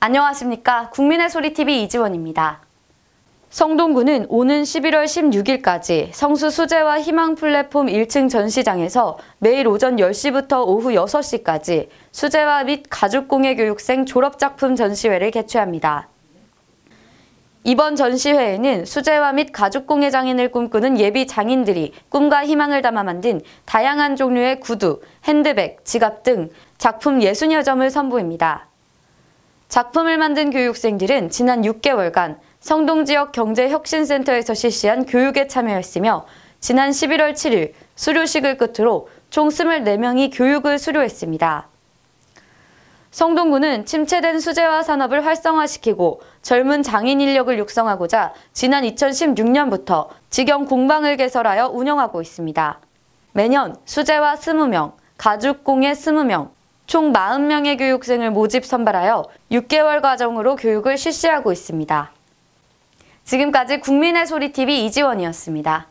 안녕하십니까. 국민의 소리TV 이지원입니다. 성동구는 오는 11월 16일까지 성수 수제와 희망 플랫폼 1층 전시장에서 매일 오전 10시부터 오후 6시까지 수제화 및 가죽공예 교육생 졸업작품 전시회를 개최합니다. 이번 전시회에는 수제화 및 가죽공예 장인을 꿈꾸는 예비 장인들이 꿈과 희망을 담아 만든 다양한 종류의 구두, 핸드백, 지갑 등 작품 60여 점을 선보입니다. 작품을 만든 교육생들은 지난 6개월간 성동지역 경제혁신센터에서 실시한 교육에 참여했으며 지난 11월 7일 수료식을 끝으로 총 24명이 교육을 수료했습니다. 성동구는 침체된 수제화 산업을 활성화시키고 젊은 장인 인력을 육성하고자 지난 2016년부터 직영 공방을 개설하여 운영하고 있습니다. 매년 수제화 20명, 가죽공예 20명, 총 40명의 교육생을 모집 선발하여 6개월 과정으로 교육을 실시하고 있습니다. 지금까지 국민의 소리 TV 이지원이었습니다.